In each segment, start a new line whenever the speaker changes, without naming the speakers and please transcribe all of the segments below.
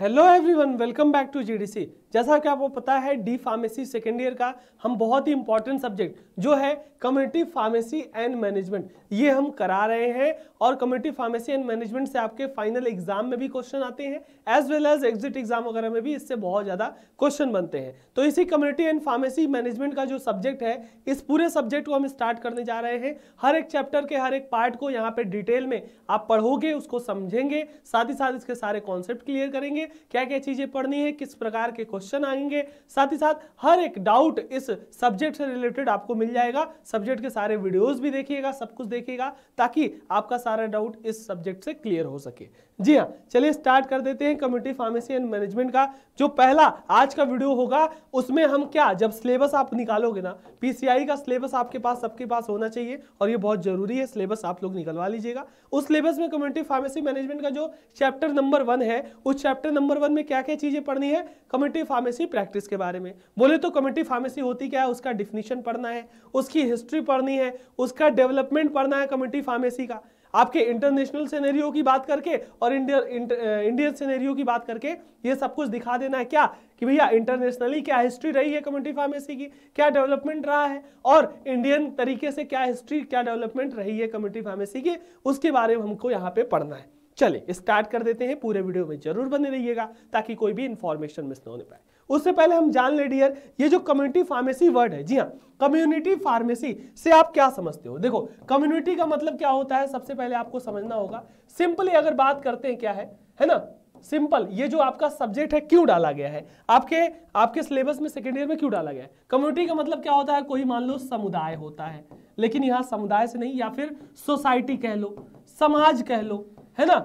hello everyone welcome back to GDC जैसा कि आपको पता है डी फार्मेसी सेकेंड ईयर का हम बहुत ही इंपॉर्टेंट सब्जेक्ट जो है कम्युनिटी फार्मेसी एंड मैनेजमेंट ये हम करा रहे हैं और कम्युनिटी फार्मेसी एंड मैनेजमेंट से आपके फाइनल एग्जाम में भी क्वेश्चन आते हैं as well as exit exam वगैरह में भी इससे बहुत ज़्यादा क्वेश्चन बनते हैं तो इसी कम्युनिटी एंड फार्मेसी मैनेजमेंट का जो सब्जेक्ट है इस पूरे सब्जेक्ट को हम स्टार्ट करने जा रहे हैं हर एक चैप्टर के हर एक पार्ट को यहाँ पर डिटेल में आप पढ़ोगे उसको समझेंगे साथ ही साथ इसके सारे कॉन्सेप्ट क्लियर करेंगे क्या क्या चीज़ें पढ़नी है किस प्रकार के क्वेश्चन आएंगे साथ ही साथ हर एक डाउट इस सब्जेक्ट से रिलेटेड आपको मिल जाएगा सब्जेक्ट के सारे वीडियोज़ भी देखिएगा सब कुछ देखिएगा ताकि आपका सारा डाउट इस सब्जेक्ट से क्लियर हो सके जी हाँ चलिए स्टार्ट कर देते हैं कम्युनिटी फार्मेसी एंड मैनेजमेंट का जो पहला आज का वीडियो होगा उसमें हम क्या जब सिलेबस आप निकालोगे ना पीसीआई का सिलेबस आपके पास सबके पास होना चाहिए और ये बहुत जरूरी है सिलेबस आप लोग निकलवा लीजिएगा उस सिलेबस में कम्युनिटी फार्मेसी मैनेजमेंट का जो चैप्टर नंबर वन है उस चैप्टर नंबर वन में क्या क्या चीजें पढ़नी है कम्युनिटी फार्मेसी प्रैक्टिस के बारे में बोले तो कम्युनिटी फार्मेसी होती क्या है उसका डिफिनीशन पढ़ना है उसकी हिस्ट्री पढ़नी है उसका डेवलपमेंट पढ़ना है कम्युनिटी फार्मेसी का आपके इंटरनेशनल सिनेरियो की बात करके और इंडियन इंडियन सिनेरियो की बात करके ये सब कुछ दिखा देना है क्या कि भैया इंटरनेशनली क्या हिस्ट्री रही है कम्युनिटी फार्मेसी की क्या डेवलपमेंट रहा है और इंडियन तरीके से क्या हिस्ट्री क्या डेवलपमेंट रही है कम्युनिटी फार्मेसी की उसके बारे में हमको यहाँ पे पढ़ना है चले स्टार्ट कर देते हैं पूरे वीडियो में जरूर बने रहिएगा ताकि कोई भी इंफॉर्मेशन मिस ना होने पाए उससे पहले हम जान ले डियर ये जो कम्युनिटी फार्मेसी वर्ड है जी हाँ कम्युनिटी फार्मेसी से आप क्या समझते हो देखो कम्युनिटी का मतलब क्या होता है सबसे पहले आपको समझना होगा सिंपली अगर बात करते हैं क्या है है ना सिंपल ये जो आपका सब्जेक्ट है क्यों डाला गया है आपके आपके सिलेबस में सेकेंड ईयर में क्यों डाला गया है कम्युनिटी का मतलब क्या होता है कोई मान लो समुदाय होता है लेकिन यहाँ समुदाय से नहीं या फिर सोसाइटी कह लो समाज कह लो है ना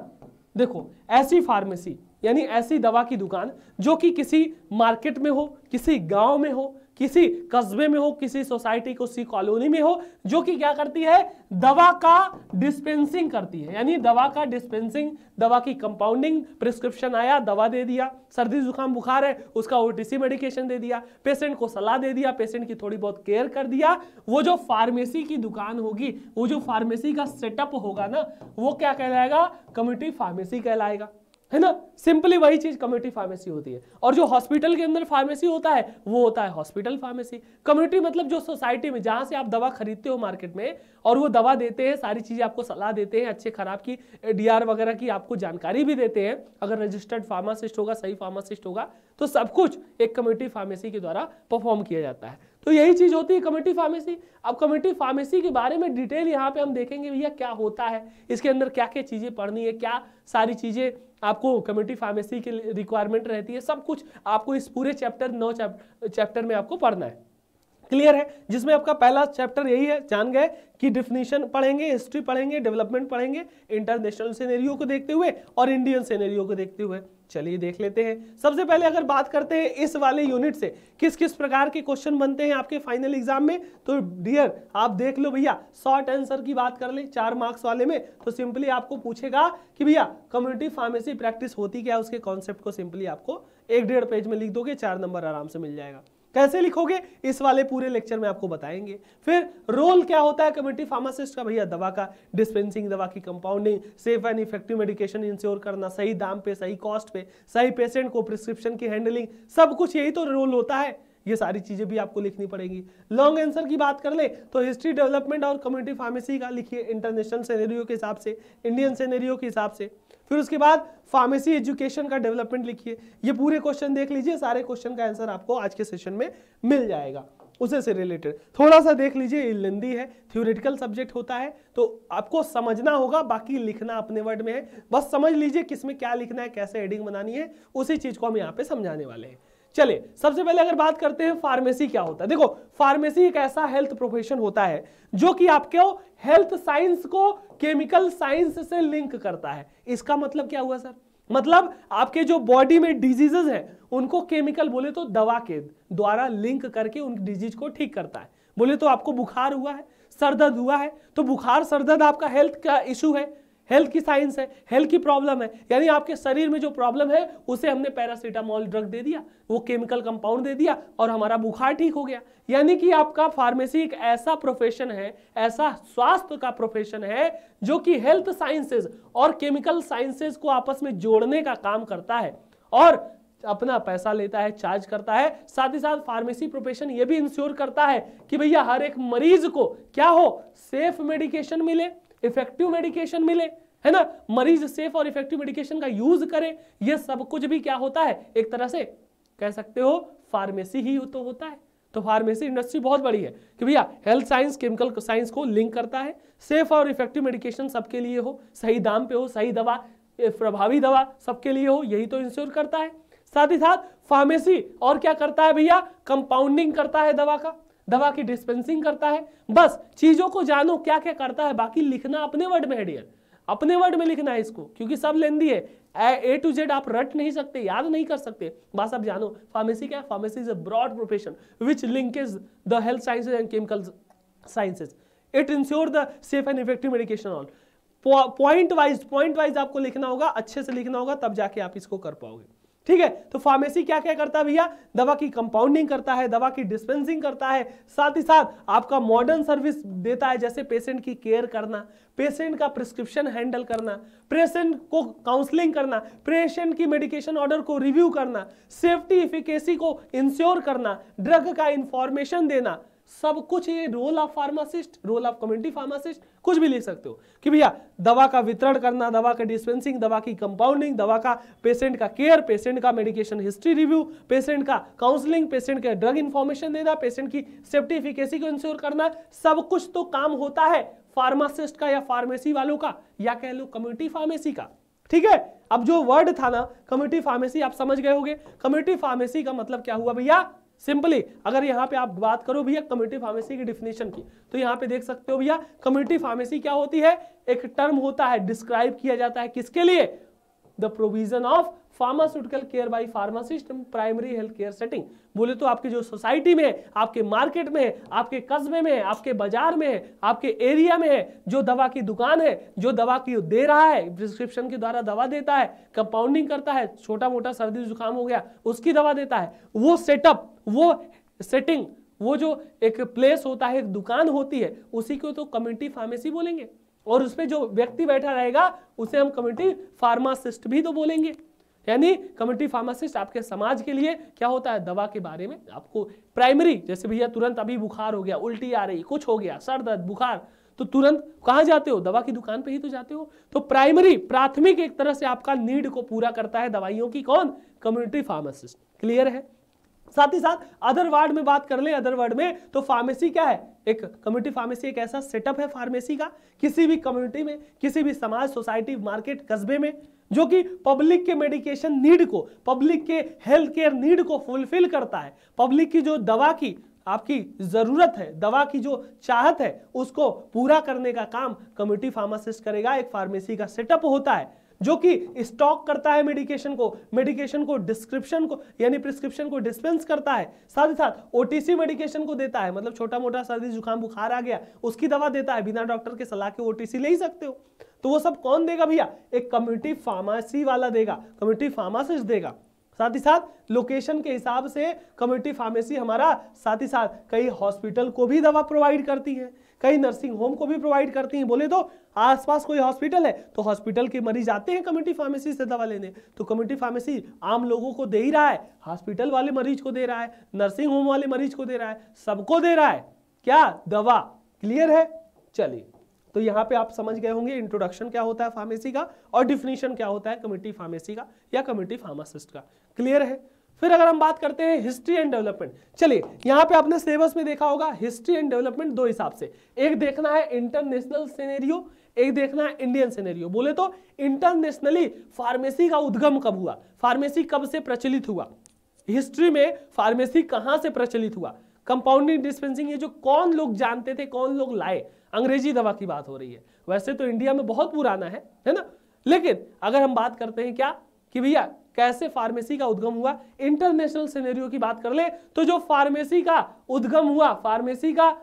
देखो ऐसी फार्मेसी यानी ऐसी दवा की दुकान जो कि किसी मार्केट में हो किसी गांव में हो किसी कस्बे में हो किसी सोसाइटी किसी कॉलोनी में हो जो कि क्या करती है दवा का डिस्पेंसिंग करती है यानी दवा का डिस्पेंसिंग दवा की कंपाउंडिंग प्रिस्क्रिप्शन आया दवा दे दिया सर्दी जुकाम बुखार है उसका ओ मेडिकेशन दे दिया पेशेंट को सलाह दे दिया पेशेंट की थोड़ी बहुत केयर कर दिया वो जो फार्मेसी की दुकान होगी वो जो फार्मेसी का सेटअप होगा ना वो क्या कहलाएगा कम्युनिटी फार्मेसी कहलाएगा है ना सिंपली वही चीज कम्युनिटी फार्मेसी होती है और जो हॉस्पिटल के अंदर फार्मेसी होता है वो होता है हॉस्पिटल फार्मेसी कम्युनिटी मतलब जो सोसाइटी में जहां से आप दवा खरीदते हो मार्केट में और वो दवा देते हैं सारी चीजें आपको सलाह देते हैं अच्छे खराब की डीआर वगैरह की आपको जानकारी भी देते हैं अगर रजिस्टर्ड फार्मासिस्ट होगा सही फार्मासिस्ट होगा तो सब कुछ एक कम्युनिटी फार्मेसी के द्वारा परफॉर्म किया जाता है तो यही चीज होती है कम्युनिटी फार्मेसी अब कम्युनिटी फार्मेसी के बारे में डिटेल यहाँ पे हम देखेंगे भैया क्या होता है इसके अंदर क्या क्या चीजें पढ़नी है क्या सारी चीजें आपको कम्युनिटी फार्मेसी की रिक्वायरमेंट रहती है सब कुछ आपको इस पूरे चैप्टर नौ चैप्टर में आपको पढ़ना है क्लियर है जिसमें आपका पहला चैप्टर यही है जान गए कि डिफिनेशन पढ़ेंगे हिस्ट्री पढ़ेंगे डेवलपमेंट पढ़ेंगे इंटरनेशनल सिनेरियो को देखते हुए और इंडियन सिनेरियो को देखते हुए चलिए देख लेते हैं सबसे पहले अगर बात करते हैं इस वाले यूनिट से किस किस प्रकार के क्वेश्चन बनते हैं आपके फाइनल एग्जाम में तो डियर आप देख लो भैया शॉर्ट आंसर की बात कर ले चार मार्क्स वाले में तो सिंपली आपको पूछेगा कि भैया कम्युनिटी फार्मेसी प्रैक्टिस होती क्या उसके कॉन्सेप्ट को सिंपली आपको एक डेढ़ पेज में लिख दोगे चार नंबर आराम से मिल जाएगा कैसे लिखोगे इस वाले पूरे लेक्चर में आपको बताएंगे फिर रोल क्या होता है कम्युनिटी फार्मासिस्ट का भैया दवा का डिस्पेंसिंग दवा की compounding safe and effective medication ensure करना सही दाम पे सही कॉस्ट पे सही पेशेंट को प्रिस्क्रिप्शन की हैंडलिंग सब कुछ यही तो रोल होता है ये सारी चीज़ें भी आपको लिखनी पड़ेगी लॉन्ग आंसर की बात कर ले तो हिस्ट्री डेवलपमेंट और कम्युनिटी फार्मेसी का लिखिए इंटरनेशनल सेनेरियो के हिसाब से इंडियन सेनेरियो के हिसाब से फिर उसके बाद फार्मेसी एजुकेशन का डेवलपमेंट लिखिए ये पूरे क्वेश्चन देख लीजिए सारे क्वेश्चन का आंसर आपको आज के सेशन में मिल जाएगा उसे से रिलेटेड थोड़ा सा देख लीजिए ये लेंदी है थ्योरेटिकल सब्जेक्ट होता है तो आपको समझना होगा बाकी लिखना अपने वर्ड में है बस समझ लीजिए किसमें क्या लिखना है कैसे एडिंग बनानी है उसी चीज़ को हम यहाँ पे समझाने वाले हैं चले सबसे पहले अगर बात करते हैं फार्मेसी क्या होता है देखो फार्मेसी एक ऐसा हेल्थ प्रोफेशन होता है जो कि आपके हेल्थ साइंस को केमिकल साइंस से लिंक करता है इसका मतलब क्या हुआ सर मतलब आपके जो बॉडी में डिजीजेज हैं उनको केमिकल बोले तो दवा के द्वारा लिंक करके उन डिजीज को ठीक करता है बोले तो आपको बुखार हुआ है सरदर्द हुआ है तो बुखार सरदर्द आपका हेल्थ का इशू है हेल्थ की साइंस है हेल्थ की प्रॉब्लम है यानी आपके शरीर में जो प्रॉब्लम है उसे हमने पैरासीटामोल ड्रग दे दिया वो केमिकल कंपाउंड दे दिया और हमारा बुखार ठीक हो गया यानी कि आपका फार्मेसी एक ऐसा प्रोफेशन है ऐसा स्वास्थ्य का प्रोफेशन है जो कि हेल्थ साइंसेज और केमिकल साइंसेज को आपस में जोड़ने का काम करता है और अपना पैसा लेता है चार्ज करता है साथ ही साथ फार्मेसी प्रोफेशन ये भी इंश्योर करता है कि भैया हर एक मरीज को क्या हो सेफ मेडिकेशन मिले इफेक्टिव मेडिकेशन मिले है ना मरीज सेफ और इफेक्टिव मेडिकेशन का यूज करे ये सब कुछ भी क्या होता है एक तरह से कह सकते हो फार्मेसी ही तो होता है तो फार्मेसी इंडस्ट्री बहुत बड़ी है कि भैया हेल्थ साइंस केमिकल साइंस को लिंक करता है सेफ और इफेक्टिव मेडिकेशन सबके लिए हो सही दाम पे हो सही दवा प्रभावी दवा सबके लिए हो यही तो इंश्योर करता है साथ ही साथ फार्मेसी और क्या करता है भैया कंपाउंडिंग करता है दवा का दवा की डिस्पेंसिंग करता है बस चीजों को जानो क्या क्या करता है बाकी लिखना अपने वर्ड में है डियर अपने वर्ड में लिखना है इसको क्योंकि सब लेंदी है ए टू जेड आप रट नहीं सकते याद नहीं कर सकते बस आप जानो फार्मेसी क्या है pharmacy is a broad profession which link is the health sciences and chemical sciences it ensure the safe and effective medication all point wise point wise आपको लिखना होगा अच्छे से लिखना होगा तब जाके आप इसको कर पाओगे ठीक है तो फार्मेसी क्या क्या करता है भैया दवा की कंपाउंडिंग करता है दवा की डिस्पेंसिंग करता है साथ ही साथ आपका मॉडर्न सर्विस देता है जैसे पेशेंट की केयर करना पेशेंट का प्रिस्क्रिप्शन हैंडल करना पेशेंट को काउंसलिंग करना पेशेंट की मेडिकेशन ऑर्डर को रिव्यू करना सेफ्टी इफिकेसी को इंश्योर करना ड्रग का इंफॉर्मेशन देना सब कुछ ये role of pharmacist role of community pharmacist कुछ भी ले सकते हो कि भैया दवा का वितरण करना दवा का डिस्पेंसिंग दवा की कंपाउंडिंग दवा का पेशेंट का केयर पेशेंट का मेडिकेशन हिस्ट्री रिव्यू पेशेंट का काउंसलिंग पेशेंट का ड्रग इन्फॉर्मेशन देना पेशेंट की सेफ्टी इफिकेसी को इंश्योर करना सब कुछ तो काम होता है फार्मासिस्ट का या फार्मेसी वालों का या कह लो कम्युनिटी फार्मेसी का ठीक है अब जो वर्ड था ना कम्युनिटी फार्मेसी आप समझ गए होगे कम्युनिटी फार्मेसी का मतलब क्या हुआ भैया सिंपली अगर यहाँ पे आप बात करो भैया कम्युनिटी फार्मेसी की डिफिनेशन की तो यहाँ पे देख सकते हो भैया कम्युनिटी फार्मेसी क्या होती है एक टर्म होता है डिस्क्राइब किया जाता है किसके लिए the provision of pharmaceutical care by pharmacist primary health care setting बोले तो आपकी जो सोसाइटी में है आपके मार्केट में है आपके कस्बे में है आपके बाजार में है आपके एरिया में है जो दवा की दुकान है जो दवा की दे रहा है प्रिस्क्रिप्शन के द्वारा दवा देता है कंपाउंडिंग करता है छोटा मोटा सर्दी जुकाम हो गया उसकी दवा देता है वो सेटअप वो सेटिंग वो जो एक प्लेस होता है एक दुकान होती है उसी को तो कम्युनिटी फार्मेसी बोलेंगे और उसमें जो व्यक्ति बैठा रहेगा उसे हम कम्युनिटी फार्मासिस्ट भी तो बोलेंगे यानी कम्युनिटी फार्मासिस्ट आपके समाज के लिए क्या होता है दवा के बारे में आपको प्राइमरी जैसे भैया तुरंत अभी बुखार हो गया उल्टी आ रही कुछ हो गया सर दर्द बुखार तो तुरंत कहाँ जाते हो दवा की दुकान पे ही तो जाते हो तो प्राइमरी प्राथमिक एक तरह से आपका नीड को पूरा करता है दवाइयों की कौन कम्युनिटी फार्मासिस्ट क्लियर है साथ ही साथ अदर वार्ड में बात कर ले अदर वार्ड में तो फार्मेसी क्या है एक कम्युनिटी फार्मेसी एक ऐसा सेटअप है फार्मेसी का किसी भी कम्युनिटी में किसी भी समाज सोसाइटी मार्केट कस्बे में जो कि पब्लिक के मेडिकेशन नीड को पब्लिक के हेल्थ केयर नीड को फुलफिल करता है पब्लिक की जो दवा की आपकी ज़रूरत है दवा की जो चाहत है उसको पूरा करने का काम कम्युनिटी फार्मासिस्ट करेगा एक फार्मेसी का सेटअप होता है जो कि स्टॉक करता है मेडिकेशन को मेडिकेशन को डिस्क्रिप्शन को यानी प्रिस्क्रिप्शन को डिस्पेंस करता है साथ ही साथ ओटीसी मेडिकेशन को देता है मतलब छोटा मोटा सर्दी जुकाम बुखार आ गया उसकी दवा देता है बिना डॉक्टर के सलाह के ओटीसी ले ही सकते हो तो वो सब कौन देगा भैया एक कम्युनिटी फार्मासी वाला देगा कम्युनिटी फार्मासिस्ट देगा साथ ही साथ लोकेशन के हिसाब से कम्युनिटी फार्मेसी हमारा साथ ही साथ कई हॉस्पिटल को भी दवा प्रोवाइड करती है कई नर्सिंग होम को भी प्रोवाइड करती हैं बोले तो आसपास कोई हॉस्पिटल है तो हॉस्पिटल के मरीज आते हैं कम्युनिटी फार्मेसी से दवा लेने तो कम्युनिटी फार्मेसी आम लोगों को दे ही रहा है हॉस्पिटल वाले मरीज को दे रहा है नर्सिंग होम वाले मरीज को दे रहा है सबको दे रहा है क्या दवा क्लियर है चलिए तो यहाँ पे आप समझ गए होंगे इंट्रोडक्शन क्या होता है फार्मेसी का और डिफिनेशन क्या होता है कम्युनिटी फार्मेसी का या कम्युनिटी फार्मासिस्ट का क्लियर है फिर अगर हम बात करते हैं हिस्ट्री एंड डेवलपमेंट चलिए यहाँ पे आपने सिलेबस में देखा होगा हिस्ट्री एंड डेवलपमेंट दो हिसाब से एक देखना है इंटरनेशनल सिनेरियो एक देखना है इंडियन सिनेरियो बोले तो इंटरनेशनली फार्मेसी का उद्गम कब हुआ फार्मेसी कब से प्रचलित हुआ हिस्ट्री में फार्मेसी कहां से प्रचलित हुआ कंपाउंडिंग डिस्पेंसिंग ये जो कौन लोग जानते थे कौन लोग लाए अंग्रेजी दवा की बात हो रही है वैसे तो इंडिया में बहुत पुराना है है ना लेकिन अगर हम बात करते हैं क्या कि भैया कैसे फार्मेसी का उद्गम हुआ इंटरनेशनल सिनेरियो की बात कर ले तो जो फार्मेसी का उद्गम हुआ फार्मेसी का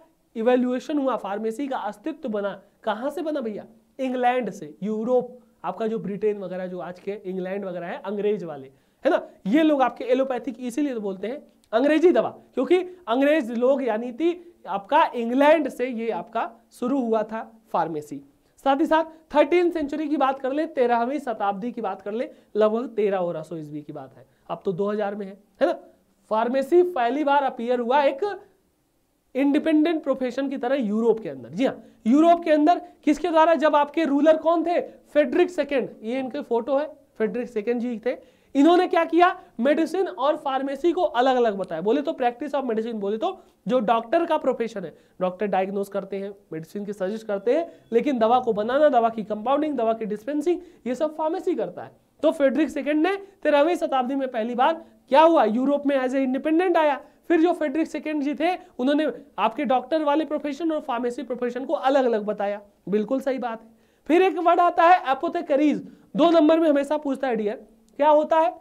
इवेल्युएशन हुआ फार्मेसी का अस्तित्व बना कहाँ से बना भैया इंग्लैंड से यूरोप आपका जो ब्रिटेन वगैरह जो आज के इंग्लैंड वगैरह है अंग्रेज वाले है ना ये लोग आपके एलोपैथिक इसीलिए तो बोलते हैं अंग्रेजी दवा क्योंकि अंग्रेज लोग यानी थी आपका इंग्लैंड से ये आपका शुरू हुआ था फार्मेसी साथ ही साथ थर्टीन सेंचुरी की बात कर ले तेरहवीं शताब्दी की बात कर ले लगभग तेरह और सौ ईस्वी की बात है अब तो 2000 में है है ना फार्मेसी पहली बार अपियर हुआ एक इंडिपेंडेंट प्रोफेशन की तरह यूरोप के अंदर जी हाँ यूरोप के अंदर किसके द्वारा जब आपके रूलर कौन थे फेडरिक सेकेंड ये इनके फोटो है फेडरिक सेकेंड जी थे इन्होंने क्या किया मेडिसिन और फार्मेसी को अलग अलग बताया बोले तो प्रैक्टिस ऑफ मेडिसिन बोले तो जो डॉक्टर का प्रोफेशन है डॉक्टर डायग्नोस करते हैं मेडिसिन की सजेस्ट करते हैं लेकिन दवा को बनाना दवा की कंपाउंडिंग दवा की डिस्पेंसिंग ये सब फार्मेसी करता है तो फेडरिक सेकेंड ने तेरहवीं शताब्दी में पहली बार क्या हुआ यूरोप में एज ए इंडिपेंडेंट आया फिर जो फेडरिक सेकेंड जी थे उन्होंने आपके डॉक्टर वाले प्रोफेशन और फार्मेसी प्रोफेशन को अलग अलग बताया बिल्कुल सही बात है फिर एक वर्ड आता है एपोथेकरीज दो नंबर में हमेशा पूछता है डियर क्या होता है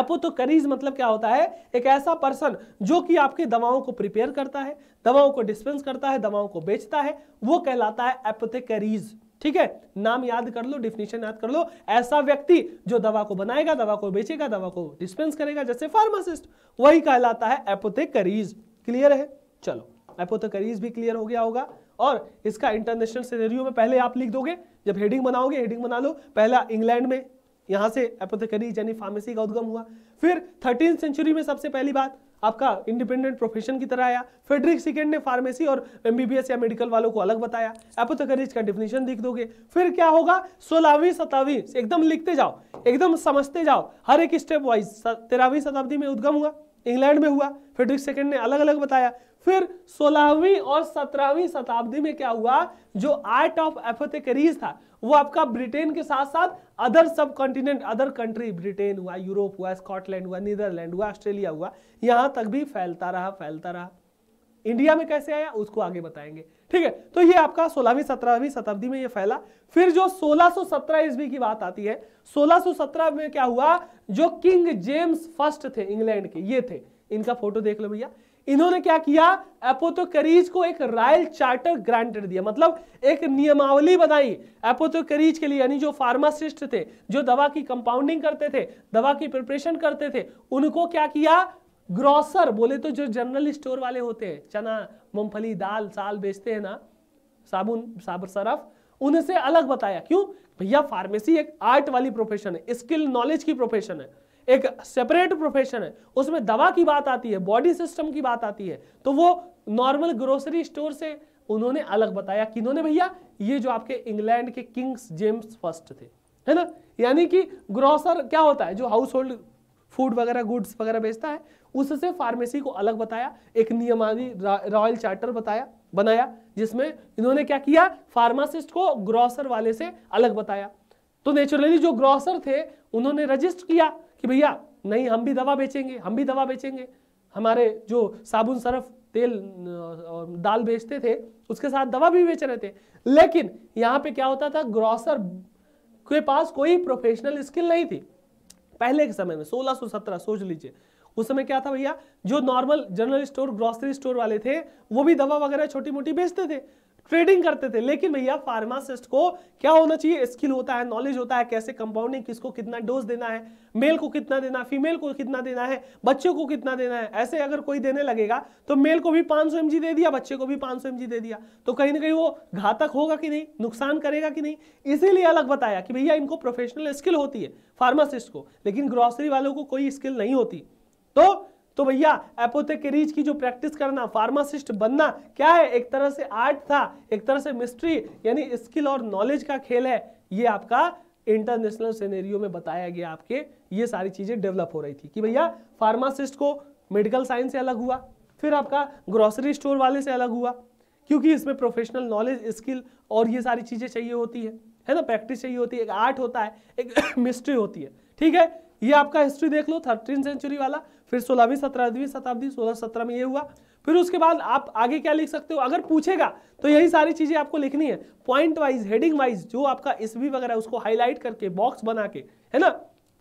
एपोथोकरीज मतलब क्या होता है एक ऐसा पर्सन जो कि आपके दवाओं को प्रिपेयर करता है दवाओं को डिस्पेंस करता है दवाओं को बेचता है वो कहलाता है एपोथेकरीज ठीक है नाम याद कर लो डिफिनेशन याद कर लो ऐसा व्यक्ति जो दवा को बनाएगा दवा को बेचेगा दवा को डिस्पेंस करेगा जैसे फार्मासिस्ट वही कहलाता है एपोथेकरीज क्लियर है चलो एपोथेकरीज भी क्लियर हो गया होगा और इसका इंटरनेशनल सिनेरियो में पहले आप लिख दोगे जब हेडिंग बनाओगे हेडिंग बना लो पहला इंग्लैंड में यहाँ से एपोथेकरी यानी फार्मेसी का उद्गम हुआ फिर थर्टीन सेंचुरी में सबसे पहली बात आपका इंडिपेंडेंट प्रोफेशन की तरह आया फेडरिक सिकेंड ने फार्मेसी और एमबीबीएस या मेडिकल वालों को अलग बताया एपोथेकरीज का डिफिनेशन लिख दोगे फिर क्या होगा सोलहवीं शताब्दी एकदम लिखते जाओ एकदम समझते जाओ हर एक स्टेप वाइज तेरहवीं शताब्दी में उद्गम हुआ इंग्लैंड में हुआ फेडरिक सेकेंड ने अलग अलग बताया फिर 16वीं और 17वीं शताब्दी में क्या हुआ जो आर्ट ऑफ एपोथेकरीज था वो आपका ब्रिटेन के साथ साथ other subcontinent other country Britain हुआ यूरोप हुआ स्कॉटलैंड हुआ नीदरलैंड हुआ ऑस्ट्रेलिया हुआ यहां तक भी फैलता रहा फैलता रहा इंडिया में कैसे आया उसको आगे बताएंगे ठीक है तो ये आपका 16वीं 17वीं शताब्दी में ये फैला फिर जो 1617 ईस्वी की बात आती है 1617 में क्या हुआ जो किंग जेम्स फर्स्ट थे इंग्लैंड के ये थे इनका फोटो देख लो भैया इन्होंने क्या किया एपोथोकरीज को एक रॉयल चार्टर ग्रांटेड दिया मतलब एक नियमावली बनाई एपोथोकरीज के लिए यानी जो फार्मासिस्ट थे जो दवा की कंपाउंडिंग करते थे दवा की प्रिपरेशन करते थे उनको क्या किया ग्रॉसर बोले तो जो जनरल स्टोर वाले होते हैं चना मूंगफली दाल साल बेचते हैं ना साबुन साबर सरफ उनसे अलग बताया क्यों भैया फार्मेसी एक आर्ट वाली प्रोफेशन है स्किल नॉलेज की प्रोफेशन है एक सेपरेट प्रोफेशन है उसमें दवा की बात आती है बॉडी सिस्टम की बात आती है तो वो नॉर्मल ग्रोसरी स्टोर से उन्होंने अलग बताया कि इन्होंने भैया ये जो आपके इंग्लैंड के किंग्स जेम्स फर्स्ट थे है ना यानी कि ग्रोसर क्या होता है जो हाउस होल्ड फूड वगैरह गुड्स वगैरह बेचता है उससे फार्मेसी को अलग बताया एक नियमानी रॉयल चार्टर बताया बनाया जिसमें इन्होंने क्या किया फार्मासिस्ट को ग्रोसर वाले से अलग बताया तो नेचुरली जो ग्रोसर थे उन्होंने रजिस्टर किया कि भैया नहीं हम भी दवा बेचेंगे हम भी दवा बेचेंगे हमारे जो साबुन सरफ तेल दाल बेचते थे उसके साथ दवा भी बेच रहे थे लेकिन यहाँ पे क्या होता था ग्रॉसर के पास कोई प्रोफेशनल स्किल नहीं थी पहले के समय में 1617 सोच लीजिए उस समय क्या था भैया जो normal general store grocery store वाले थे वो भी दवा वगैरह छोटी मोटी बेचते थे ट्रेडिंग करते थे लेकिन भैया फार्मासिस्ट को क्या होना चाहिए स्किल होता है नॉलेज होता है कैसे कंपाउंडिंग किसको कितना डोज देना है मेल को कितना देना है फीमेल को कितना देना है बच्चे को कितना देना है ऐसे अगर कोई देने लगेगा तो मेल को भी पांच सौ दे दिया बच्चे को भी पांच सौ दे दिया तो कहीं ना कहीं वो घातक होगा कि नहीं नुकसान करेगा कि नहीं इसीलिए अलग बताया कि भैया इनको प्रोफेशनल स्किल होती है फार्मासिस्ट को लेकिन ग्रॉसरी वालों को कोई स्किल नहीं होती तो तो भैया एपोथेकेरीज की जो प्रैक्टिस करना फार्मासिस्ट बनना क्या है एक तरह से आर्ट था एक तरह से मिस्ट्री यानी स्किल और नॉलेज का खेल है ये आपका इंटरनेशनल सिनेरियो में बताया गया आपके ये सारी चीज़ें डेवलप हो रही थी कि भैया फार्मासिस्ट को मेडिकल साइंस से अलग हुआ फिर आपका ग्रोसरी स्टोर वाले से अलग हुआ क्योंकि इसमें प्रोफेशनल नॉलेज स्किल और ये सारी चीज़ें चाहिए होती है है ना प्रैक्टिस चाहिए होती है एक आर्ट होता है एक मिस्ट्री होती है ठीक है ये आपका हिस्ट्री देख लो थर्टीन सेंचुरी वाला फिर सोलहवीं सत्रहवीं शताब्दी सोलह सत्रह में ये हुआ फिर उसके बाद आप आगे क्या लिख सकते हो अगर पूछेगा तो यही सारी चीज़ें आपको लिखनी है पॉइंट वाइज हेडिंग वाइज जो आपका ईस्वी वगैरह उसको हाईलाइट करके बॉक्स बना के है ना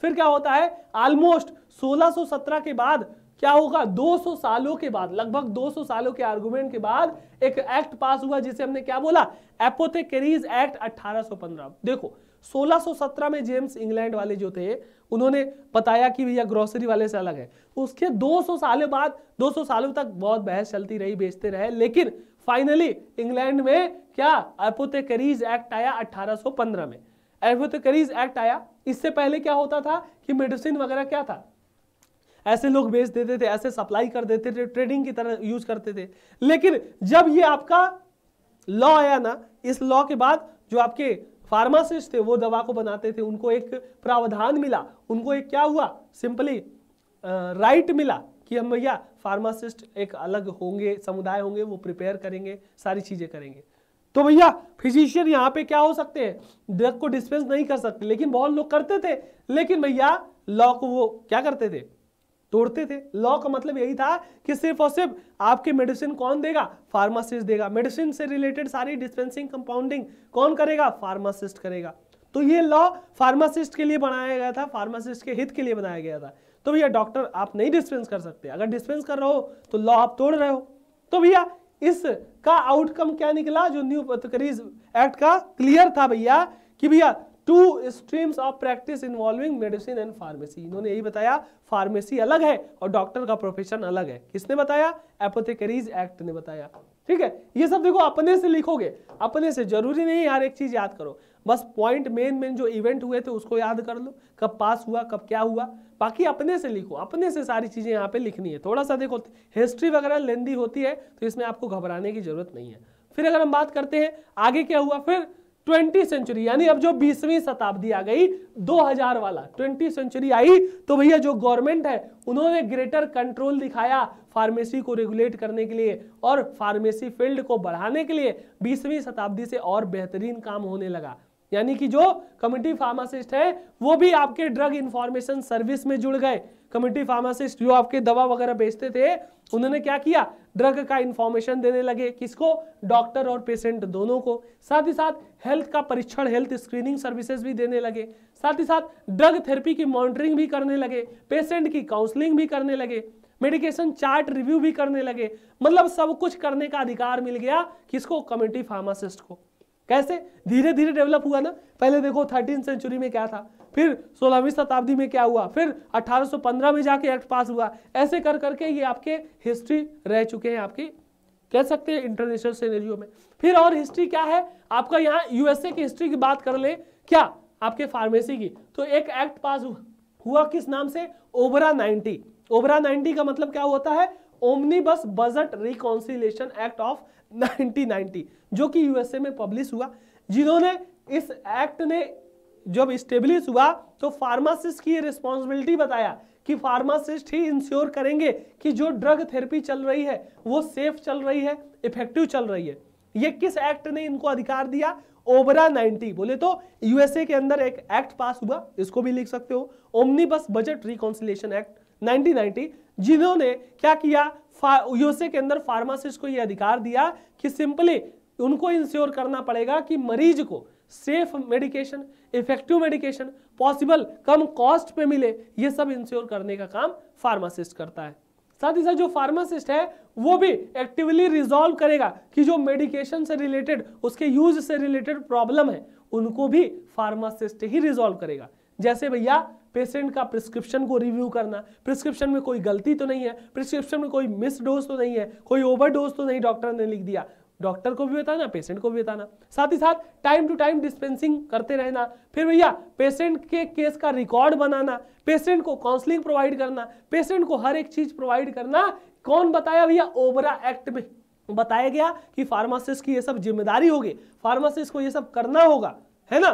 फिर क्या होता है ऑलमोस्ट 1617 के बाद क्या होगा 200 सालों के बाद लगभग 200 सालों के आर्गुमेंट के बाद एक एक्ट पास हुआ जिसे हमने क्या बोला एपोथेकेरीज एक्ट 1815 देखो 1617 में जेम्स इंग्लैंड वाले जो थे उन्होंने बताया कि भैया ग्रोसरी वाले से अलग है उसके 200 सालों बाद 200 सालों तक बहुत बहस चलती रही बेचते रहे लेकिन फाइनली इंग्लैंड में क्या एपोथेकरीज एक्ट आया 1815 में एपोथेकरीज एक्ट आया इससे पहले क्या होता था कि मेडिसिन वगैरह क्या था ऐसे लोग बेच देते थे ऐसे सप्लाई कर देते थे ट्रेडिंग की तरह यूज करते थे लेकिन जब ये आपका लॉ आया ना इस लॉ के बाद जो आपके फार्मासिस्ट थे वो दवा को बनाते थे उनको एक प्रावधान मिला उनको एक क्या हुआ सिंपली राइट मिला कि हम भैया फार्मासिस्ट एक अलग होंगे समुदाय होंगे वो प्रिपेयर करेंगे सारी चीज़ें करेंगे तो भैया फिजिशियन यहाँ पे क्या हो सकते हैं ड्रग को डिस्पेंस नहीं कर सकते लेकिन बहुत लोग करते थे लेकिन भैया लॉ को वो क्या करते थे तोड़ते थे लॉ का मतलब यही था कि सिर्फ और सिर्फ आपके मेडिसिन कौन देगा फार्मासिस्ट देगा मेडिसिन से रिलेटेड सारी डिस्पेंसिंग कंपाउंडिंग कौन करेगा फार्मासिस्ट करेगा तो ये लॉ फार्मासिस्ट के लिए बनाया गया था फार्मासिस्ट के हित के लिए बनाया गया था तो भैया डॉक्टर आप नहीं डिस्पेंस कर सकते अगर डिस्पेंस कर रहे हो तो लॉ आप तोड़ रहे हो तो भैया इसका आउटकम क्या निकला जो न्यू पत्रकारीज एक्ट का क्लियर था भैया कि भैया two streams of practice involving medicine and pharmacy इन्होंने यही बताया फार्मेसी अलग है और डॉक्टर का प्रोफेशन अलग है किसने बताया एपोथेकरीज एक्ट ने बताया ठीक है ये सब देखो अपने से लिखोगे अपने से जरूरी नहीं यार एक चीज याद करो बस पॉइंट मेन मेन जो इवेंट हुए थे उसको याद कर लो कब पास हुआ कब क्या हुआ बाकी अपने से लिखो अपने से सारी चीज़ें यहाँ पे लिखनी है थोड़ा सा देखो हिस्ट्री वगैरह लेंदी होती है तो इसमें आपको घबराने की जरूरत नहीं है फिर अगर हम बात करते हैं आगे क्या हुआ फिर ट्वेंटी सेंचुरी यानी अब जो बीसवीं शताब्दी आ गई 2000 वाला ट्वेंटी सेंचुरी आई तो भैया जो गवर्नमेंट है उन्होंने ग्रेटर कंट्रोल दिखाया फार्मेसी को रेगुलेट करने के लिए और फार्मेसी फील्ड को बढ़ाने के लिए बीसवीं शताब्दी से और बेहतरीन काम होने लगा यानी कि जो कम्युनिटी फार्मासिस्ट है वो भी आपके ड्रग इंफॉर्मेशन सर्विस में जुड़ गए कम्युनिटी फार्मासिस्ट जो आपके दवा वगैरह बेचते थे उन्होंने क्या किया ड्रग का इंफॉर्मेशन देने लगे किसको डॉक्टर और पेशेंट दोनों को साथ ही साथ हेल्थ का परीक्षण हेल्थ स्क्रीनिंग सर्विसेज भी देने लगे साथ ही साथ ड्रग थेरेपी की मॉनिटरिंग भी करने लगे पेशेंट की काउंसलिंग भी करने लगे मेडिकेशन चार्ट रिव्यू भी करने लगे मतलब सब कुछ करने का अधिकार मिल गया किसको कम्युनिटी फार्मासिस्ट को कैसे धीरे धीरे डेवलप हुआ ना पहले देखो थर्टीन सेंचुरी में क्या था फिर सोलहवीं शताब्दी में क्या हुआ फिर 1815 में जाके एक्ट पास हुआ ऐसे कर करके ये आपके हिस्ट्री रह चुके हैं आपकी कह सकते हैं इंटरनेशनल सीनेरियो में फिर और हिस्ट्री क्या है आपका यहाँ यूएसए की हिस्ट्री की बात कर ले क्या आपके फार्मेसी की तो एक एक्ट पास हुआ, हुआ किस नाम से ओबरा नाइनटी ओबरा नाइनटी का मतलब क्या होता है ओमनी बस बजट रिकॉन्सिलेशन एक्ट ऑफ 1990 जो कि यूएसए में पब्लिश हुआ जिन्होंने इस एक्ट ने जब स्टेब्लिश हुआ तो फार्मासिस्ट की रिस्पॉन्सिबिलिटी बताया कि फार्मासिस्ट ही इंश्योर करेंगे कि जो ड्रग थेरेपी चल रही है वो सेफ चल रही है इफेक्टिव चल रही है ये किस एक्ट ने इनको अधिकार दिया ओबरा 90 बोले तो यूएसए के अंदर एक एक्ट पास हुआ इसको भी लिख सकते हो ओमनी बस बजट रिकॉन्सिलेशन एक्ट 1990 जिन्होंने क्या किया यूएसए के अंदर फार्मासिस्ट को यह अधिकार दिया कि सिंपली उनको इंश्योर करना पड़ेगा कि मरीज को safe medication effective medication possible कम कॉस्ट पे मिले ये सब इंश्योर करने का काम फार्मासिस्ट करता है साथ ही साथ जो फार्मासिस्ट है वो भी एक्टिवली रिजॉल्व करेगा कि जो मेडिकेशन से रिलेटेड उसके यूज से रिलेटेड प्रॉब्लम है उनको भी फार्मासिस्ट ही रिजॉल्व करेगा जैसे भैया पेशेंट का प्रिस्क्रिप्शन को रिव्यू करना प्रिस्क्रिप्शन में कोई गलती तो नहीं है प्रिस्क्रिप्शन में कोई मिस डोज तो नहीं है कोई ओवर डोज तो नहीं डॉक्टर ने लिख दिया डॉक्टर को भी बताना पेशेंट को भी बताना साथ ही साथ टाइम टू टाइम डिस्पेंसिंग करते रहना फिर भैया पेशेंट के केस का रिकॉर्ड बनाना पेशेंट को काउंसलिंग प्रोवाइड करना पेशेंट को हर एक चीज प्रोवाइड करना कौन बताया भैया ओबरा एक्ट में बताया गया कि फार्मासिस्ट की ये सब जिम्मेदारी होगी फार्मासिस्ट को ये सब करना होगा है ना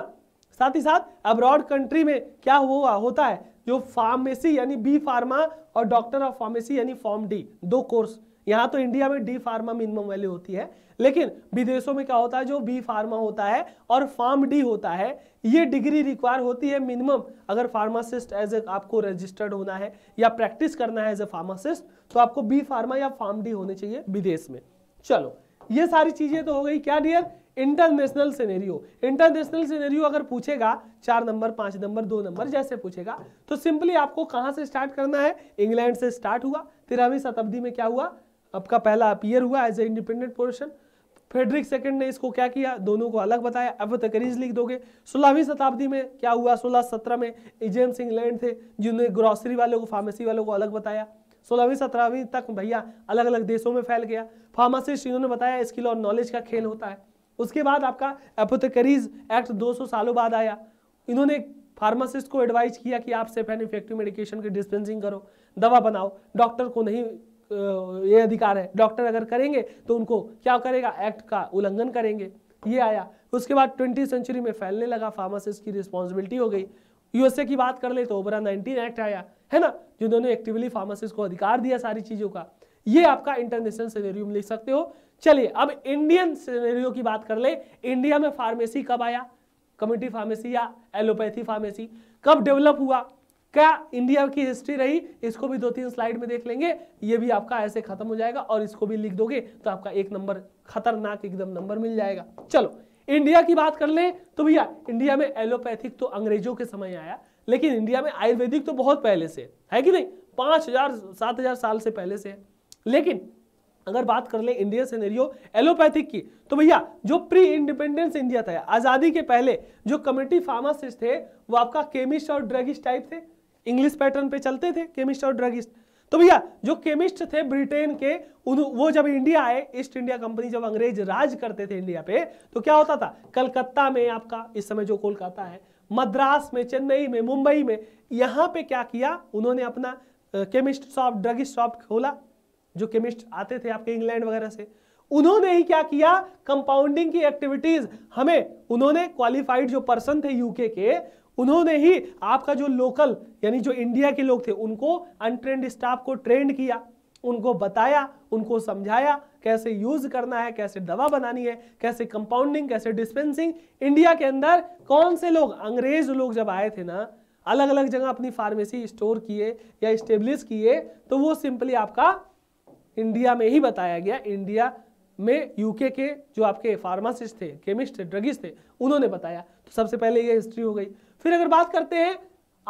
साथ ही साथ अब्रॉड कंट्री में क्या हुआ होता है जो फार्मेसी यानी बी फार्मा और डॉक्टर ऑफ फार्मेसी यानी फॉर्म डी दो कोर्स यहाँ तो इंडिया में डी फार्मा मिनिमम वैल्यू होती है लेकिन विदेशों में क्या होता है जो बी फार्मा होता है और फार्म डी होता है ये डिग्री रिक्वायर होती है मिनिमम अगर फार्मासिस्ट एज ए आपको रजिस्टर्ड होना है या प्रैक्टिस करना है एज ए फार्मासिस्ट तो आपको बी फार्मा या फार्म डी होने चाहिए विदेश में चलो ये सारी चीजें तो हो गई क्या dear international scenario international scenario अगर पूछेगा चार नंबर पांच नंबर दो नंबर जैसे पूछेगा तो सिंपली आपको कहां से स्टार्ट करना है इंग्लैंड से स्टार्ट हुआ तेरहवीं शताब्दी में क्या हुआ आपका पहला अपियर हुआ as a independent portion Frederick second ने इसको क्या किया दोनों को अलग बताया अब रीज लिख दोगे सोलहवीं शताब्दी में क्या हुआ सोलह सत्रह में इजेम्स इंग्लैंड थे जिन्होंने ग्रॉसरी वालों को फार्मेसी वालों को अलग बताया सोलहवीं सत्रहवीं तक भैया अलग अलग देशों में फैल गया फार्मासिस्ट इन्होंने बताया स्किल और नॉलेज का खेल होता है उसके बाद आपका एपोथेकरीज एक्ट 200 सालों बाद आया इन्होंने फार्मासिस्ट को एडवाइज किया कि आप सेफ एंड इफेक्टिव मेडिकेशन की डिस्पेंसिंग करो दवा बनाओ डॉक्टर को नहीं ये अधिकार है डॉक्टर अगर करेंगे तो उनको क्या करेगा एक्ट का उल्लंघन करेंगे ये आया उसके बाद ट्वेंटी सेंचुरी में फैलने लगा फार्मासिस्ट की रिस्पॉन्सिबिलिटी हो गई यूएसए की बात कर ले तो ओबरा नाइनटीन एक्ट आया है ना जिन्होंने एक्टिवली फार्मासिस्ट को अधिकार दिया सारी चीज़ों का ये आपका इंटरनेशनल सिनेरियो लिख सकते हो चलिए अब इंडियन सिनेरियो की बात कर ले इंडिया में फार्मेसी कब आया कम्युनिटी फार्मेसी या एलोपैथी फार्मेसी कब डेवलप हुआ क्या इंडिया की हिस्ट्री रही इसको भी दो तीन स्लाइड में देख लेंगे ये भी आपका ऐसे खत्म हो जाएगा और इसको भी लिख दोगे तो आपका एक नंबर खतरनाक एकदम नंबर मिल जाएगा चलो इंडिया की बात कर ले तो भैया इंडिया में एलोपैथिक तो अंग्रेजों के समय आया लेकिन इंडिया में आयुर्वेदिक तो बहुत पहले से है कि नहीं पांच हजार साल से पहले से लेकिन अगर बात कर ले इंडिया सिनेरियो एलोपैथिक की तो भैया जो प्री इंडिपेंडेंस इंडिया था आजादी के पहले जो कम्युनिटी फार्मासिस्ट थे वो आपका केमिस्ट और ड्रगिस्ट टाइप थे इंग्लिश पैटर्न पे चलते थे केमिस्ट और ड्रगिस्ट तो भैया जो केमिस्ट थे ब्रिटेन के उन वो जब इंडिया आए ईस्ट इंडिया कंपनी जब अंग्रेज राज करते थे इंडिया पे तो क्या होता था कलकत्ता में आपका इस समय जो कोलकाता है मद्रास में चेन्नई में मुंबई में यहां पे क्या किया उन्होंने अपना केमिस्ट शॉप ड्रगिस्ट शॉप खोला जो केमिस्ट आते थे आपके इंग्लैंड वगैरह से उन्होंने ही क्या किया कंपाउंडिंग की एक्टिविटीज हमें उन्होंने क्वालिफाइड जो पर्सन थे यूके के उन्होंने ही आपका जो लोकल यानी जो इंडिया के लोग थे उनको अनट्रेंड स्टाफ को ट्रेंड किया उनको बताया उनको समझाया कैसे यूज करना है कैसे दवा बनानी है कैसे कंपाउंडिंग कैसे डिस्पेंसिंग इंडिया के अंदर कौन से लोग अंग्रेज लोग जब आए थे ना अलग अलग जगह अपनी फार्मेसी स्टोर किए या स्टेब्लिश किए तो वो सिंपली आपका इंडिया में ही बताया गया इंडिया में यूके के जो आपके फार्मासिस्ट थे केमिस्ट थे ड्रगिस्ट थे उन्होंने बताया तो सबसे पहले ये हिस्ट्री हो गई फिर अगर बात करते हैं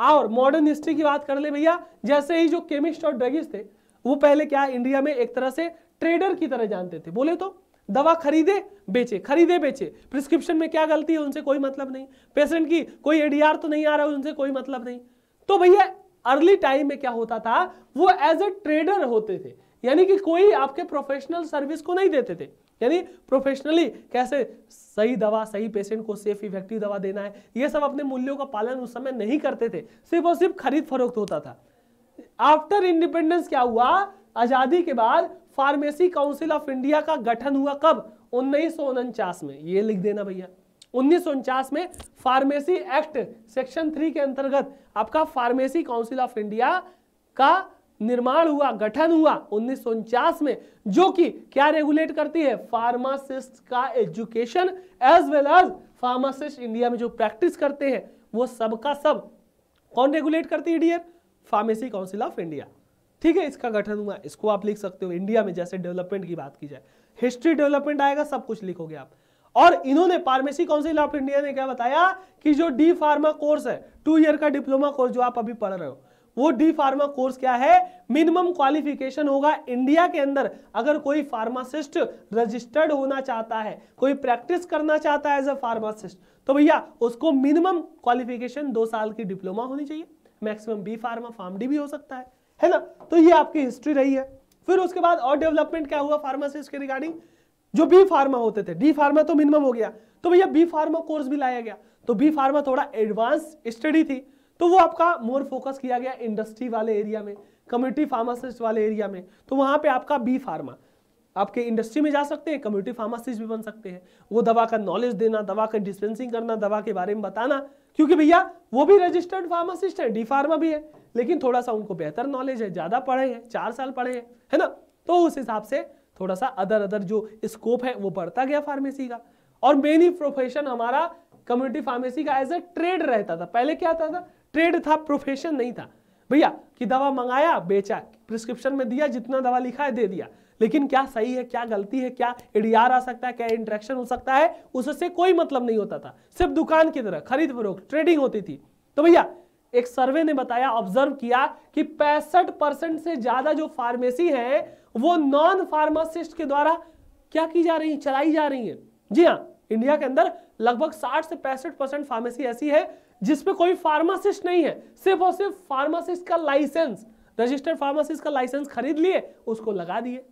और मॉडर्न हिस्ट्री की बात कर ले भैया जैसे ही जो केमिस्ट और ड्रगिस्ट थे वो पहले क्या इंडिया में एक तरह से ट्रेडर की तरह जानते थे बोले तो दवा खरीदे बेचे खरीदे बेचे प्रिस्क्रिप्शन में क्या गलती है उनसे कोई मतलब नहीं पेशेंट की कोई एडीआर तो नहीं आ रहा है उनसे कोई मतलब नहीं तो भैया अर्ली टाइम में क्या होता था वो एज ए ट्रेडर होते थे यानी कि कोई आपके प्रोफेशनल सर्विस को नहीं देते थे यानी प्रोफेशनली कैसे सही दवा सही पेशेंट को सेफ इफेक्टिव दवा देना है ये सब अपने मूल्यों का पालन उस समय नहीं करते थे सिर्फ और सिर्फ खरीद फरोख्त होता था आफ्टर इंडिपेंडेंस क्या हुआ आजादी के बाद फार्मेसी काउंसिल ऑफ इंडिया का गठन हुआ कब उन्नीस में ये लिख देना भैया उन्नीस में फार्मेसी एक्ट सेक्शन थ्री के अंतर्गत आपका फार्मेसी काउंसिल ऑफ इंडिया का निर्माण हुआ गठन हुआ उन्नीस में जो कि क्या रेगुलेट करती है फार्मासिस्ट का education as well as pharmacist India में जो प्रैक्टिस करते हैं वो सबका सब कौन रेगुलेट करती है dear pharmacy council of India ठीक है इसका गठन हुआ इसको आप लिख सकते हो इंडिया में जैसे डेवलपमेंट की बात की जाए हिस्ट्री डेवलपमेंट आएगा सब कुछ लिखोगे आप और इन्होंने फार्मेसी काउंसिल ऑफ इंडिया ने क्या बताया कि जो डी फार्मा कोर्स है टू ईयर का डिप्लोमा कोर्स जो आप अभी पढ़ रहे हो वो डी फार्मा कोर्स क्या है मिनिमम क्वालिफिकेशन होगा इंडिया के अंदर अगर कोई फार्मासिस्ट रजिस्टर्ड होना चाहता है कोई प्रैक्टिस करना चाहता है एज अ फार्मासिस्ट तो भैया उसको मिनिमम क्वालिफिकेशन दो साल की डिप्लोमा होनी चाहिए maximum B pharma pharm D भी हो सकता है है ना तो ये आपकी हिस्ट्री रही है फिर उसके बाद और डेवलपमेंट क्या हुआ फार्मासिस्ट के रिगार्डिंग जो बी फार्मा होते थे डी फार्मा तो मिनिमम हो गया तो भैया बी फार्मा कोर्स भी लाया गया तो बी फार्मा थोड़ा एडवांस स्टडी थी तो वो आपका मोर फोकस किया गया इंडस्ट्री वाले एरिया में कम्युनिटी फार्मासिस्ट वाले एरिया में तो वहाँ पे आपका बी फार्मा आपके इंडस्ट्री में जा सकते हैं कम्युनिटी फार्मासिस्ट भी बन सकते हैं वो दवा का नॉलेज देना दवा का डिस्पेंसिंग करना दवा के बारे में बताना क्योंकि भैया वो भी रजिस्टर्ड फार्मासिस्ट है डी फार्मा भी है लेकिन थोड़ा सा उनको बेहतर नॉलेज है ज़्यादा पढ़े हैं चार साल पढ़े हैं है ना तो उस हिसाब से थोड़ा सा अदर अदर जो स्कोप है वो बढ़ता गया फार्मेसी का और मेन ही प्रोफेशन हमारा कम्युनिटी फार्मेसी का एज ए ट्रेड रहता था पहले क्या आता था ट्रेड था प्रोफेशन नहीं था भैया कि दवा मंगाया बेचा प्रिस्क्रिप्शन में दिया जितना दवा लिखा है दे दिया लेकिन क्या सही है क्या गलती है क्या एडीआर आ सकता है क्या इंट्रेक्शन हो सकता है उससे कोई मतलब नहीं होता था सिर्फ दुकान की तरह खरीद फरोख ट्रेडिंग होती थी तो भैया एक सर्वे ने बताया ऑब्जर्व किया कि पैंसठ परसेंट से ज्यादा जो फार्मेसी है वो नॉन फार्मासिस्ट के द्वारा क्या की जा रही है चलाई जा रही है जी हाँ इंडिया के अंदर लगभग साठ से पैंसठ परसेंट फार्मेसी ऐसी है जिसमें कोई फार्मासिस्ट नहीं है सिर्फ और सिर्फ फार्मासिस्ट का लाइसेंस रजिस्टर्ड फार्मासिस्ट का लाइसेंस खरीद लिए उसको लगा दिए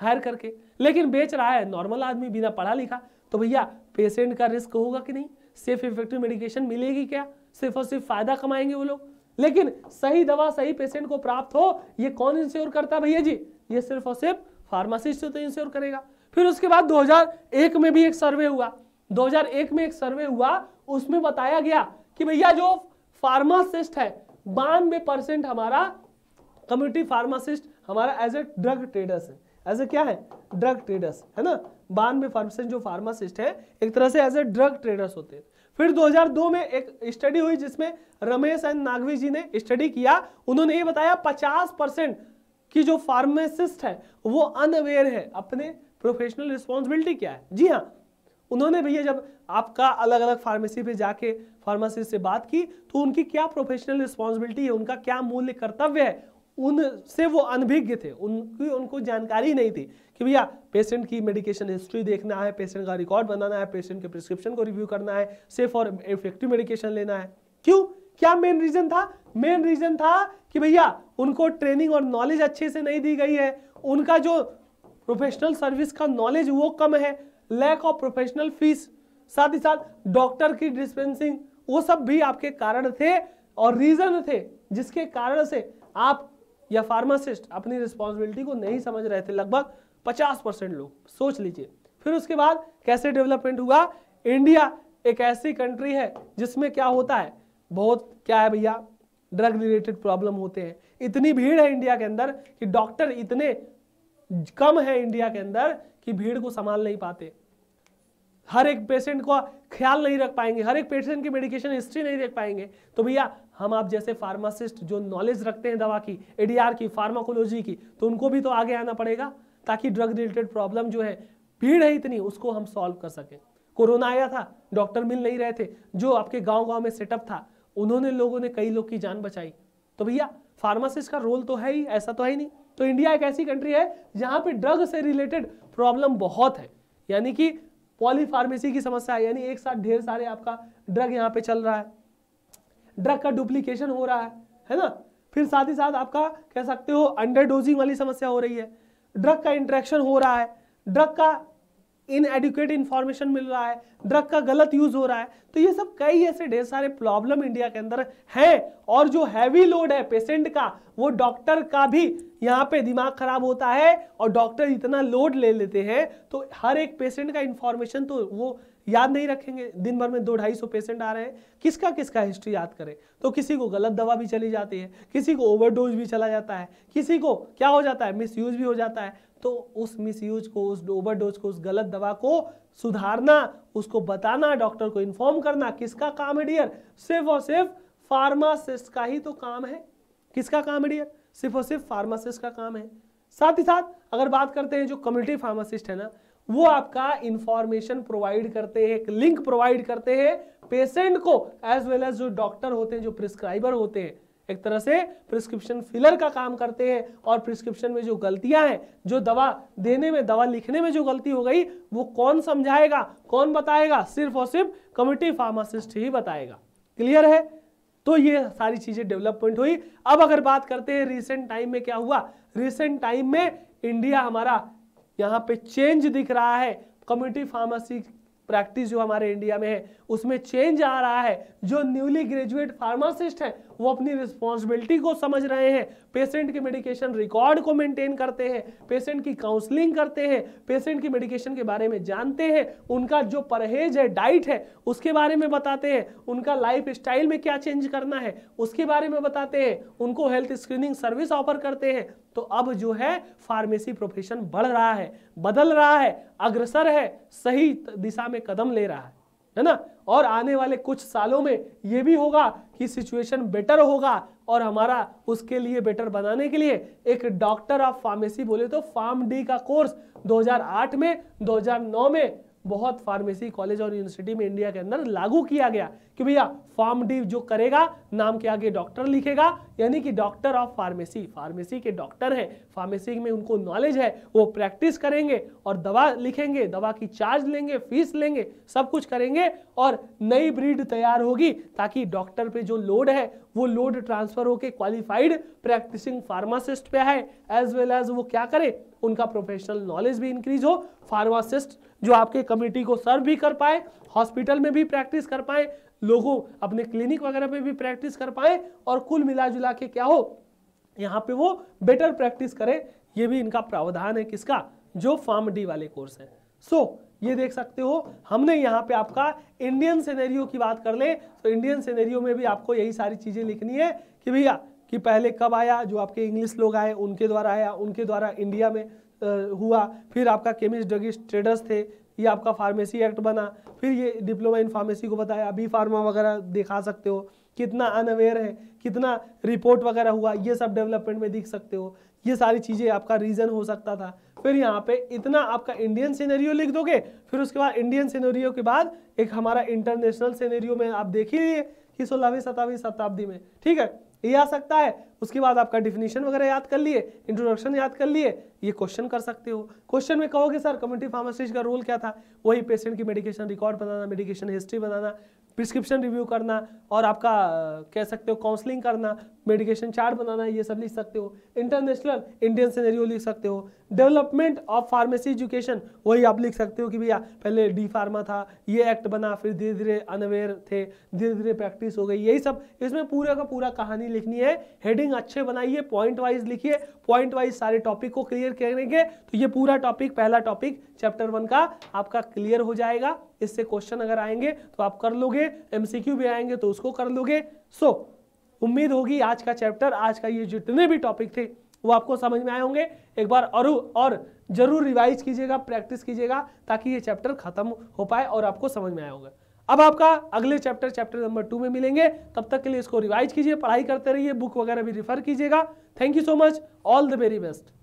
हायर करके लेकिन बेच रहा है नॉर्मल आदमी बिना पढ़ा लिखा तो भैया पेशेंट का रिस्क होगा कि नहीं सेफ इफेक्टिव मेडिकेशन मिलेगी क्या सिर्फ और सिर्फ फायदा कमाएंगे वो लोग लेकिन सही दवा सही पेशेंट को प्राप्त हो ये कौन इंश्योर करता है भैया जी ये सिर्फ और सिर्फ फार्मासिस्ट तो इंश्योर करेगा फिर उसके बाद 2001 में भी एक सर्वे हुआ 2001 में एक सर्वे हुआ उसमें बताया गया कि भैया जो फार्मासिस्ट है बानवे परसेंट हमारा कम्युनिटी फार्मासिस्ट हमारा एज ए ड्रग ट्रेडर्स है एज ए क्या है ड्रग ट्रेडर्स है ना बानवे परसेंट जो फार्मासिस्ट है एक तरह से एज ए ड्रग ट्रेडर्स होते हैं फिर 2002 में एक स्टडी हुई जिसमें रमेश एंड नागवी जी ने स्टडी किया उन्होंने ये बताया 50 परसेंट की जो फार्मासिस्ट है वो अनअवेयर है अपने प्रोफेशनल रिस्पॉन्सिबिलिटी क्या है जी हाँ उन्होंने भैया जब आपका अलग अलग फार्मेसी पे जाके फार्मासिस्ट से बात की तो उनकी क्या प्रोफेशनल रिस्पॉन्सिबिलिटी है उनका क्या मूल्य कर्तव्य है उनसे वो अनभिज्ञ थे उनकी उनको जानकारी नहीं थी कि भैया पेशेंट की मेडिकेशन हिस्ट्री देखना है पेशेंट का रिकॉर्ड बनाना है पेशेंट के प्रिस्क्रिप्शन को रिव्यू करना है सेफ और इफेक्टिव मेडिकेशन लेना है क्यों क्या मेन रीजन था मेन रीजन था कि भैया उनको ट्रेनिंग और नॉलेज अच्छे से नहीं दी गई है उनका जो प्रोफेशनल सर्विस का नॉलेज वो कम है लैक ऑफ प्रोफेशनल फीस साथ ही साथ डॉक्टर की डिस्पेंसिंग वो सब भी आपके कारण थे और रीजन थे जिसके कारण से आप या फार्मासिस्ट अपनी रिस्पॉन्सिबिलिटी को नहीं समझ रहे थे लगभग 50 परसेंट लोग सोच लीजिए फिर उसके बाद कैसे डेवलपमेंट हुआ इंडिया एक ऐसी कंट्री है जिसमें क्या होता है बहुत क्या है भैया ड्रग रिलेटेड प्रॉब्लम होते हैं इतनी भीड़ है इंडिया के अंदर कि डॉक्टर इतने कम है इंडिया के अंदर कि भीड़ को संभाल नहीं पाते हर एक पेशेंट का ख्याल नहीं रख पाएंगे हर एक पेशेंट की मेडिकेशन हिस्ट्री नहीं देख पाएंगे तो भैया हम आप जैसे फार्मासिस्ट जो नॉलेज रखते हैं दवा की एडीआर की फार्माकोलॉजी की तो उनको भी तो आगे आना पड़ेगा ताकि ड्रग रिलेटेड प्रॉब्लम जो है भीड़ है इतनी उसको हम सॉल्व कर सकें कोरोना आया था डॉक्टर मिल नहीं रहे थे जो आपके गाँव गाँव में सेटअप था उन्होंने लोगों ने कई लोग की जान बचाई तो भैया फार्मासिस्ट का रोल तो है ही ऐसा तो है ही नहीं तो इंडिया एक ऐसी कंट्री है जहाँ पे ड्रग से रिलेटेड प्रॉब्लम बहुत है यानी कि पॉलीफार्मेसी की समस्या है यानी एक साथ ढेर सारे आपका ड्रग यहाँ पे चल रहा है ड्रग का डुप्लीकेशन हो रहा है है ना फिर साथ ही साथ आपका कह सकते हो अंडर डोजिंग वाली समस्या हो रही है ड्रग का इंट्रैक्शन हो रहा है ड्रग का इनएडुकेट इन्फॉर्मेशन मिल रहा है ड्रग का गलत यूज हो रहा है तो ये सब कई ऐसे ढेर सारे प्रॉब्लम इंडिया के अंदर है और जो हैवी लोड है पेशेंट का वो डॉक्टर का भी यहाँ पे दिमाग खराब होता है और डॉक्टर इतना लोड ले लेते हैं तो हर एक पेशेंट का इन्फॉर्मेशन तो वो याद नहीं रखेंगे दिन भर में दो ढाई सौ पेशेंट आ रहे हैं किसका किसका हिस्ट्री याद करें तो किसी को गलत दवा भी चली जाती है किसी को ओवरडोज भी चला जाता है किसी को क्या हो जाता है मिसयूज भी हो जाता है तो उस मिसयूज को उस ओवरडोज को उस गलत दवा को सुधारना उसको बताना डॉक्टर को इन्फॉर्म करना किसका काम है डियर सिर्फ और सिर्फ फार्मासिस्ट का ही तो काम है किसका काम है डियर सिर्फ और सिर्फ फार्मासिस्ट का काम है साथ ही साथ अगर बात करते हैं जो कम्युनिटी फार्मासिस्ट है ना वो आपका इंफॉर्मेशन प्रोवाइड करते हैं एक लिंक प्रोवाइड करते हैं पेशेंट को एज वेल एज जो डॉक्टर होते हैं जो प्रिस्क्राइबर होते हैं एक तरह से प्रिस्क्रिप्शन फिलर का काम करते हैं और प्रिस्क्रिप्शन में जो गलतियां हैं जो दवा देने में दवा लिखने में जो गलती हो गई वो कौन समझाएगा कौन बताएगा सिर्फ और सिर्फ कमिटी फार्मासिस्ट ही बताएगा क्लियर है तो ये सारी चीजें डेवलपमेंट हुई अब अगर बात करते हैं रिसेंट टाइम में क्या हुआ रिसेंट टाइम में इंडिया हमारा यहाँ पे चेंज दिख रहा है कम्युनिटी फार्मेसी प्रैक्टिस जो हमारे इंडिया में है उसमें चेंज आ रहा है जो न्यूली ग्रेजुएट फार्मासिस्ट हैं वो अपनी रिस्पॉन्सिबिलिटी को समझ रहे हैं पेशेंट के मेडिकेशन रिकॉर्ड को मेंटेन करते हैं पेशेंट की काउंसलिंग करते हैं पेशेंट की मेडिकेशन के बारे में जानते हैं उनका जो परहेज है डाइट है उसके बारे में बताते हैं उनका लाइफ स्टाइल में क्या चेंज करना है उसके बारे में बताते हैं उनको हेल्थ स्क्रीनिंग सर्विस ऑफर करते हैं तो अब जो है फार्मेसी प्रोफेशन बढ़ रहा है बदल रहा है अग्रसर है सही दिशा में कदम ले रहा है है ना और आने वाले कुछ सालों में ये भी होगा कि सिचुएशन बेटर होगा और हमारा उसके लिए बेटर बनाने के लिए एक डॉक्टर ऑफ फार्मेसी बोले तो फार्म डी का कोर्स 2008 में 2009 में बहुत फार्मेसी कॉलेज और यूनिवर्सिटी में इंडिया के अंदर लागू किया गया कि भैया फॉर्म डी जो करेगा नाम के आगे डॉक्टर लिखेगा यानी कि डॉक्टर ऑफ फार्मेसी फार्मेसी के डॉक्टर हैं फार्मेसी में उनको नॉलेज है वो प्रैक्टिस करेंगे और दवा लिखेंगे दवा की चार्ज लेंगे फीस लेंगे सब कुछ करेंगे और नई ब्रीड तैयार होगी ताकि डॉक्टर पे जो लोड है वो लोड ट्रांसफर होकर क्वालिफाइड प्रैक्टिसिंग फार्मासिस्ट पे आए एज वेल एज वो क्या करे उनका प्रोफेशनल नॉलेज भी इंक्रीज हो फार्मासिस्ट जो आपके कमिटी को सर्व भी कर पाए हॉस्पिटल में भी प्रैक्टिस कर पाए लोगों अपने क्लिनिक वगैरह पे भी प्रैक्टिस कर पाए और कुल मिला जुला के क्या हो यहाँ पे वो बेटर प्रैक्टिस करें ये भी इनका प्रावधान है किसका जो फार्म डी वाले कोर्स है सो so, ये देख सकते हो हमने यहाँ पे आपका इंडियन सेनेरियो की बात कर ले तो इंडियन सेनेरियो में भी आपको यही सारी चीज़ें लिखनी है कि भैया कि पहले कब आया जो आपके इंग्लिश लोग आए उनके द्वारा आया उनके द्वारा इंडिया में हुआ फिर आपका केमिस्ट ड्रगिस्ट ट्रेडर्स थे ये आपका फार्मेसी एक्ट बना फिर ये डिप्लोमा इन फार्मेसी को बताया अभी फार्मा वगैरह दिखा सकते हो कितना अनअवेयर है कितना रिपोर्ट वगैरह हुआ ये सब डेवलपमेंट में दिख सकते हो ये सारी चीज़ें आपका रीज़न हो सकता था फिर यहाँ पे इतना आपका इंडियन सीनरियो लिख दोगे फिर उसके बाद इंडियन सीनरियो के बाद एक हमारा इंटरनेशनल सीनरियो में आप देख ही लिए कि सोलहवीं सतावीं शताब्दी में ठीक है ये आ सकता है उसके बाद आपका डिफिनीशन वगैरह याद कर लिए इंट्रोडक्शन याद कर लिए ये क्वेश्चन कर सकते हो क्वेश्चन में कहोगे सर कम्युनिटी फार्मासिस्ट का रोल क्या था वही पेशेंट की मेडिकेशन रिकॉर्ड बनाना मेडिकेशन हिस्ट्री बनाना प्रिस्क्रिप्शन रिव्यू करना और आपका कह सकते हो काउंसलिंग करना मेडिकेशन चार्ट बनाना है ये सब लिख सकते हो इंटरनेशनल इंडियन सिनेरियो लिख सकते हो डेवलपमेंट ऑफ फार्मेसी एजुकेशन वही आप लिख सकते हो कि भैया पहले डी फार्मा था ये एक्ट बना फिर धीरे धीरे अनवेयर थे धीरे धीरे प्रैक्टिस हो गई यही सब इसमें पूरा का पूरा कहानी लिखनी है हेडिंग अच्छे बनाइए पॉइंट वाइज लिखिए पॉइंट वाइज सारे टॉपिक को क्लियर करेंगे तो ये पूरा टॉपिक पहला टॉपिक चैप्टर वन का आपका क्लियर हो जाएगा इससे क्वेश्चन अगर आएंगे तो आप कर लोगे एमसीक्यू भी आएंगे तो उसको कर लोगे सो so, उम्मीद होगी आज का चैप्टर आज का ये जितने भी टॉपिक थे वो आपको समझ में आए होंगे एक बार और और जरूर रिवाइज कीजिएगा प्रैक्टिस कीजिएगा ताकि ये चैप्टर खत्म हो पाए और आपको समझ में आए होंगे अब आपका अगले चैप्टर चैप्टर नंबर टू में मिलेंगे तब तक के लिए इसको रिवाइज कीजिए पढ़ाई करते रहिए बुक वगैरह भी रिफर कीजिएगा thank you so much all the very best